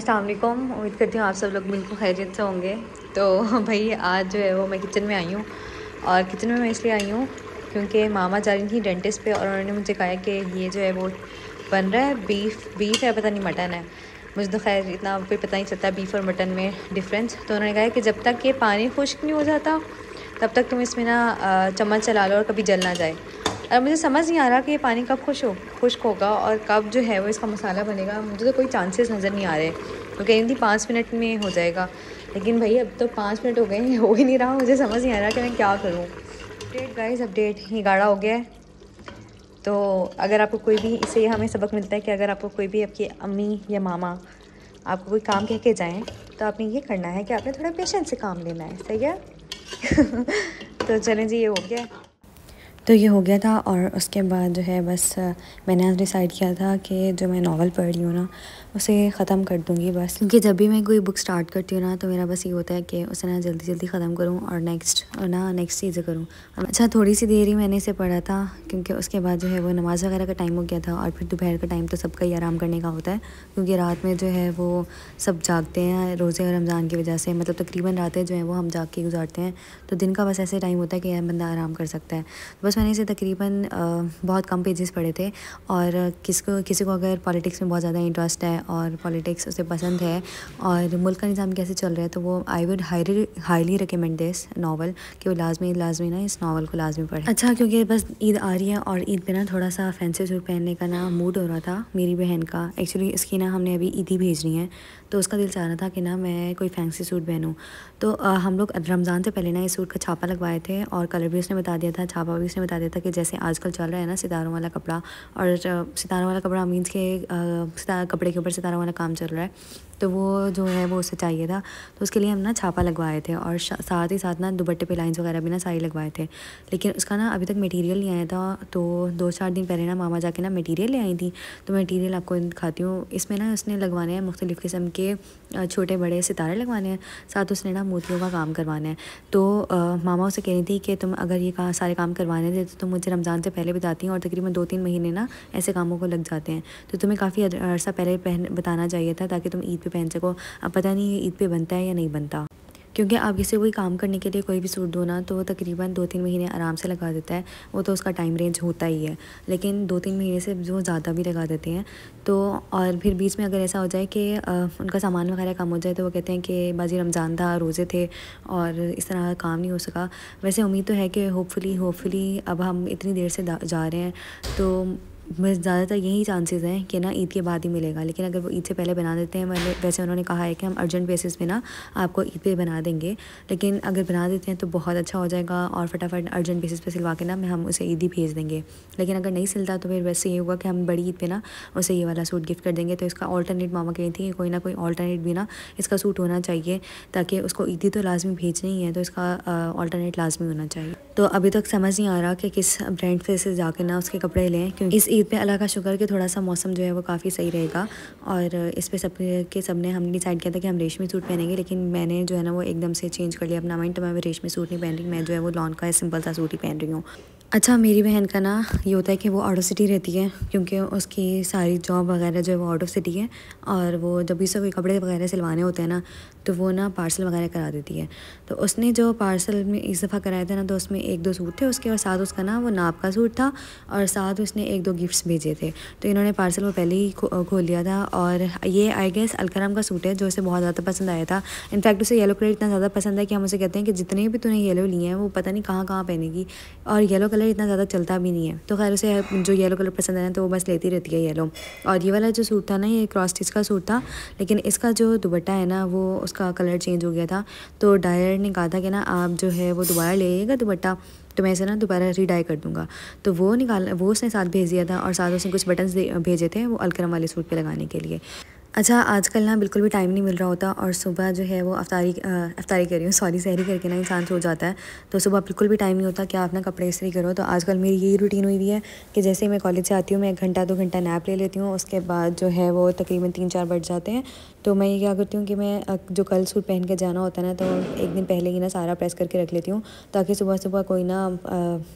असलम उम्मीद करती हूँ आप सब लोग बिल्कुल खैरियत से होंगे तो भाई आज जो है वो मैं किचन में आई हूँ और किचन में मैं इसलिए आई हूँ क्योंकि मामा जा रही थी डेंटिस्ट पे और उन्होंने मुझे कहा कि ये जो है वो बन रहा है बीफ बीफ है पता नहीं मटन है मुझे तो खैर इतना कोई पता नहीं चलता बीफ और मटन में डिफरेंस तो उन्होंने कहा कि जब तक ये पानी खुश्क नहीं हो जाता तब तक तुम इसमें ना चम्मच चला लो और कभी जल ना जाए और मुझे समझ नहीं आ रहा कि ये पानी कब खुश हो खुश्क होगा और कब जो है वो इसका मसाला बनेगा मुझे तो कोई चांसेस नज़र नहीं आ रहे वो कह रही थी पाँच मिनट में हो जाएगा लेकिन भाई अब तो पाँच मिनट हो गए हो ही नहीं रहा मुझे समझ नहीं आ रहा कि मैं क्या करूँ अपडेट गाइज अपडेट ही गाढ़ा हो गया है तो अगर आपको कोई भी इससे हमें सबक मिलता है कि अगर आपको कोई भी आपकी अम्मी या मामा आपको कोई काम कह के जाएँ तो आपने ये करना है कि आपने थोड़ा पेशेंस से काम लेना है सही है तो चलें जी ये हो गया तो ये हो गया था और उसके बाद जो है बस मैंने आज डिसाइड किया था कि जो मैं नावल पढ़ रही हूँ ना उसे ख़त्म कर दूँगी बस क्योंकि जब भी मैं कोई बुक स्टार्ट करती हूँ ना तो मेरा बस ये होता है कि उसे ना जल्दी जल्दी ख़त्म करूँ और नेक्स्ट और ना नेक्स्ट चीज़ें करूँ अच्छा थोड़ी सी देर ही मैंने इसे पढ़ा था क्योंकि उसके बाद जो है वो नमाज़ वगैरह का टाइम हो गया था और फिर दोपहर का टाइम तो सबका ही आराम करने का होता है क्योंकि रात में जो है वो सब जागते हैं रोज़े और रमज़ान की वजह से मतलब तकरीबन रातें जो हैं वो हम जाग के गुजारते हैं तो दिन का बस ऐसे टाइम होता है कि यार बंदा आराम कर सकता है बस पास मैंने इसे तकरीबन बहुत कम पेजेस पढ़े थे और किसको किसी को अगर पॉलिटिक्स में बहुत ज़्यादा इंटरेस्ट है और पॉलिटिक्स उसे पसंद है और मुल्क का निज़ाम कैसे चल रहा है तो वो I would highly highly recommend this novel कि वो लाजमी लाजमी ना इस नावल को लाजमी पढ़े अच्छा क्योंकि बस ईद आ रही है और ईद पर ना थोड़ा सा फैंसी सूट पहनने का ना मूड हो रहा था मेरी बहन का एक्चुअली इसकी ना हमने अभी ईदी भेजनी है तो उसका दिल चाह रहा था कि ना मैं कोई फैंसी सूट पहनूँ तो हम लोग रमज़ान से पहले ना इस सूट का छापा लगवाए थे और कलर भी उसने बता दिया था छापा भी उसने बता देता कि जैसे आजकल चल रहा है ना सितारों वाला कपड़ा और सितारों वाला कपड़ा मीन्स के कपड़े के ऊपर सितारों वाला काम चल रहा है तो वो जो है वो उसे चाहिए था तो उसके लिए हम ना छापा लगवाए थे और साथ ही साथ ना दुपट्टे पे लाइंस वगैरह भी ना सारी लगवाए थे लेकिन उसका ना अभी तक मटेरियल नहीं आया था तो दो चार दिन पहले ना मामा जाके ना मटेरियल ले आई थी तो मटेरियल आपको दिखाती हूँ इसमें ना उसने लगवाने हैं मुख्तलिफ़ किस्म के छोटे बड़े सितारे लगवाने हैं साथ उसने ना मोतियों का काम करवाना है तो आ, मामा उसे कह रही थी कि तुम अगर ये का सारे काम करवाने थे तो तुम मुझे रमज़ान से पहले बताती हैं और तकरीबन दो तीन महीने ना ऐसे कामों को लग जाते हैं तो तुम्हें काफ़ी अरसा पहले पहन बताना चाहिए था ताकि तुम ईद पे पहन सको अब पता नहीं ये ईद पे बनता है या नहीं बनता क्योंकि आप किसी कोई काम करने के लिए कोई भी सूट दो ना तो वो तकरीबन दो तीन महीने आराम से लगा देता है वो तो उसका टाइम रेंज होता ही है लेकिन दो तीन महीने से वो ज़्यादा भी लगा देते हैं तो और फिर बीच में अगर ऐसा हो जाए कि उनका सामान वगैरह कम हो जाए तो वो कहते हैं कि बाजी रमज़ान था रोज़े थे और इस तरह का काम नहीं हो सका वैसे उम्मीद तो है कि होपफुली होपफुली अब हम इतनी देर से जा रहे हैं तो बस ज़्यादातर यही चांसेस हैं कि ना ईद के बाद ही मिलेगा लेकिन अगर वो ईद से पहले बना देते हैं मैंने वैसे उन्होंने कहा है कि हम अर्जेंट बेसिस पे ना आपको ईद पे बना देंगे लेकिन अगर बना देते हैं तो बहुत अच्छा हो जाएगा और फटाफट अर्जेंट बेसिस पे सिलवा के ना मैं हम उसे ईद ही भेज देंगे लेकिन अगर नहीं सिलता तो फिर वैसे ये होगा कि हम बड़ी ईद पर ना उसे ये वाला सूट गिफ्ट कर देंगे तो इसका ऑल्टरनेट मामा कही थी कि कोई ना कोई ऑल्टरनेट भी ना इसका सूट होना चाहिए ताकि उसको ईदी तो लाजमी भेजनी ही है तो इसका ऑल्टरनेट लाजमी होना चाहिए तो अभी तक समझ नहीं आ रहा कि किस ब्रांड से इसे जाके ना उसके कपड़े लें क्योंकि इस ईद पे अल्लाह का शुक्र कि थोड़ा सा मौसम जो है वो काफ़ी सही रहेगा और इस पे सब के सब ने हमने डिसाइड किया था कि हम रेशमी सूट पहनेंगे लेकिन मैंने जो है ना वो एकदम से चेंज कर लिया अपना माइंड तो मैं रेशमी सूट नहीं पहन रही मैं जो है वो लॉन का सिंपल सा सूट ही पहन रही हूँ अच्छा मेरी बहन का ना ये होता है कि वो आउट ऑफ सिटी रहती है क्योंकि उसकी सारी जॉब वगैरह जो है वो आउट ऑफ सिटी है और वो जब भी उसे कोई कपड़े वगैरह सिलवाने होते हैं ना तो वो ना पार्सल वगैरह करा देती है तो उसने जो पार्सल में इस दफ़ा कराया था ना तो उसमें एक दो सूट थे उसके और साथ उसका ना वो नाप का सूट था और साथ उसने एक दो गिफ्ट्स भेजे थे तो इन्होंने पार्सल वो पहले ही खो, खोल लिया था और ये आई गेस अलकराम का सूट है जो उसे बहुत ज़्यादा पसंद आया था इनफैक्ट उसे येलो कलर इतना ज़्यादा पसंद है कि हम उसे कहते हैं कि जितने भी तूने येलो लिए हैं वो पता नहीं कहाँ कहाँ पहनेगी और येलो कलर इतना ज़्यादा चलता भी नहीं है तो खैर उसे जो येलो कलर पसंद आया तो वो बस लेती रहती है येलो और ये वाला जो सूट था ना ये क्रॉस स्टिच का सूट था लेकिन इसका जो दुबट्टा है ना वो उसका कलर चेंज हो गया था तो डायर ने कहा था कि ना आप जो है वो दोबारा ले दुपट्टा तो मैं इसे ना दोबारा रीडाई कर दूँगा तो वो निकाल वो उसने साथ भेज दिया था और साथ उसने कुछ बटन्स भेजे थे वो अलकरम वाले सूट पर लगाने के लिए अच्छा आजकल ना बिल्कुल भी टाइम नहीं मिल रहा होता और सुबह जो है वो अफ्तारी अफ्तारी कर रही हूँ सॉरी सहरी करके ना इंसान सो जाता है तो सुबह बिल्कुल भी टाइम नहीं होता कि आप ना कपड़े इस्त्री करो तो आजकल मेरी यही रूटीन हुई हुई है कि जैसे ही मैं कॉलेज से आती हूँ मैं एक घंटा दो घंटा नैप ले लेती हूँ उसके बाद जो है वो तकरीबन तीन चार बज जाते हैं तो मैं ये क्या करती हूँ कि मैं जो कल सूट पहन के जाना होता है ना तो एक दिन पहले ही ना सारा प्रेस करके रख लेती हूँ ताकि सुबह सुबह कोई ना आ,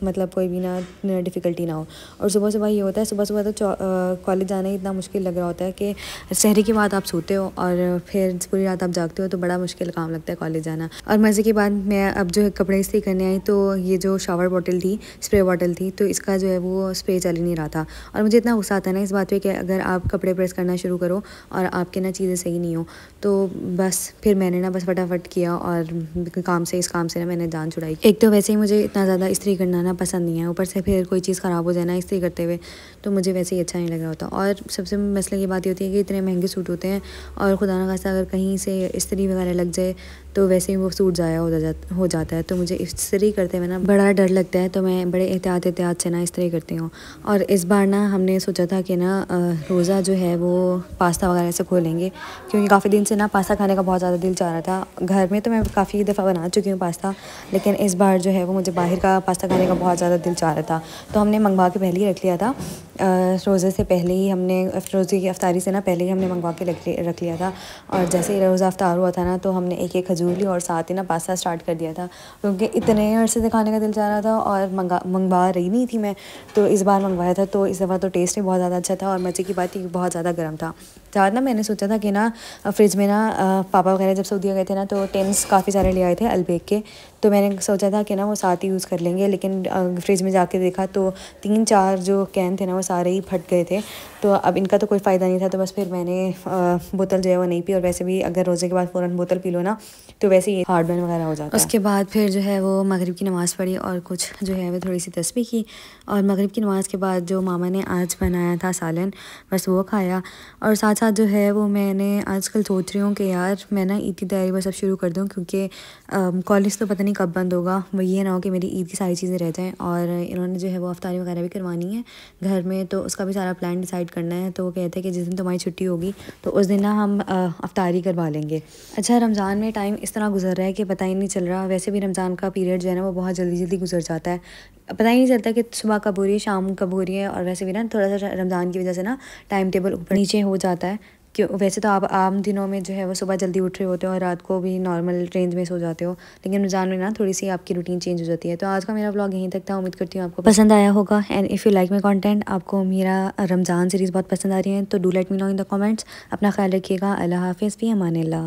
मतलब कोई भी ना डिफ़िकल्टी ना हो और सुबह सुबह ये होता है सुबह सुबह तो कॉलेज जाना ही इतना मुश्किल लग रहा होता है कि शहरी के बाद आप सोते हो और फिर पूरी रात आप जागते हो तो बड़ा मुश्किल काम लगता है कॉलेज जाना और मज़े के बाद मैं अब जो है कपड़े इस्त्री करने आई तो ये जो शावर बॉटल थी स्प्रे बॉटल थी तो इसका जो है वो स्प्रे चल ही नहीं रहा था और मुझे इतना गुस्सा आता है ना इस बात पर कि अगर आप कपड़े प्रेस करना शुरू करो और आपके ना चीज़ें सही ही नहीं हूँ तो बस फिर मैंने ना बस फटाफट किया और काम से इस काम से ना मैंने जान छुड़ाई एक तो वैसे ही मुझे इतना ज़्यादा इस्त्री करना ना पसंद नहीं है ऊपर से फिर कोई चीज़ ख़राब हो जाए ना इस्त्री करते हुए तो मुझे वैसे ही अच्छा नहीं लग रहा होता और सबसे मसले की बात ये होती है कि इतने महंगे सूट होते हैं और खुदा ना खासा अगर कहीं से इस्त्री वगैरह लग जाए तो वैसे ही वो सूट ज़ाया हो जा हो जाता है तो मुझे इस तरह करते हुए ना बड़ा डर लगता है तो मैं बड़े एहतियात एहतियात से ना इस तरह करती हूँ और इस बार ना हमने सोचा था कि ना रोज़ा जो है वो पास्ता वगैरह से खोलेंगे क्योंकि काफ़ी दिन से ना पास्ता खाने का बहुत ज़्यादा दिल चाह रहा था घर में तो मैं काफ़ी दफ़ा बना चुकी हूँ पास्ता लेकिन इस बार जो है वो मुझे बाहर का पास्ता खाने का बहुत ज़्यादा दिल चाह रहा था तो हमने मंगवा के पहले ही रख लिया था रोज़े से पहले ही हमने रोज़े की अफ्तारी से ना पहले ही हमने मंगवा के रख रख लिया था और जैसे ही रोज़ा अफ्तार हुआ था ना तो हमने एक एक खजूर ली और साथ ही ना पास्ता स्टार्ट कर दिया था क्योंकि इतने अर्से से खाने का दिल जा रहा था और मंगा मंगवा रही नहीं थी मैं तो इस बार मंगवाया था तो इस दफ़ा तो टेस्ट भी बहुत ज़्यादा अच्छा था और मज़े की बात थी बहुत ज़्यादा गर्म था ज़्यादा ना मैंने सोचा था कि ना फ्रिज में ना पापा वगैरह जब सऊदिया गए थे ना तो टेंस काफ़ी सारे ले आए थे अलबेग के तो मैंने सोचा था कि ना वो साथ ही यूज़ कर लेंगे लेकिन फ्रिज में जाके देखा तो तीन चार जो कैन थे ना वो सारे ही फट गए थे तो अब इनका तो कोई फ़ायदा नहीं था तो बस फिर मैंने बोतल जो है वो नहीं पी और वैसे भी अगर रोज़े के बाद फ़ौर बोतल पी लो ना तो वैसे ही हार्ट बर्न वगैरह हो जाता उसके बाद फिर जो है वो मगरब की नमाज़ पढ़ी और कुछ जो है वो थोड़ी सी तस्वीर की और मगरब की नमाज़ के बाद जो मामा ने आज बनाया था सालन बस वो खाया और साथ साथ जो है वो मैंने आजकल सोच रही हूँ कि यार मैं ना ईद की तैयारी बस अब शुरू कर दूँ क्योंकि कॉलेज तो पता नहीं कब बंद होगा वो ये ना हो कि मेरी ईद की सारी चीज़ें रह जाएँ और इन्होंने जो है वो अफ्तारी वगैरह भी करवानी है घर में तो उसका भी सारा प्लान डिसाइड सेलिब्रेट करना है तो वो कहते हैं कि जिस दिन तुम्हारी छुट्टी होगी तो उस दिन ना हम अफ्तारी करवा लेंगे अच्छा रमज़ान में टाइम इस तरह गुजर रहा है कि पता ही नहीं चल रहा वैसे भी रमज़ान का पीरियड जो है ना वो बहुत जल्दी जल्दी गुजर जाता है पता ही नहीं चलता कि सुबह कब हो रही है शाम कब हो रही है और वैसे भी ना थोड़ा सा रमज़ान की वजह से ना टाइम टेबल ऊपर नीचे हो जाता है क्यों वैसे तो आप आम दिनों में जो है वो सुबह जल्दी उठ रहे होते हो और रात को भी नॉर्मल रेंज में सो जाते हो लेकिन रमज़ान में ना थोड़ी सी आपकी रूटीन चेंज हो जाती है तो आज का मेरा ब्लॉग यहीं तक था उम्मीद करती हूँ आपको पसंद आया होगा and if you like my content आपको मेरा रमज़ान सीरीज़ बहुत पसंद आ रही है तो do let me know in the comments अपना ख्याल रखिएगा अल्लाह हाफिज़ भी अमान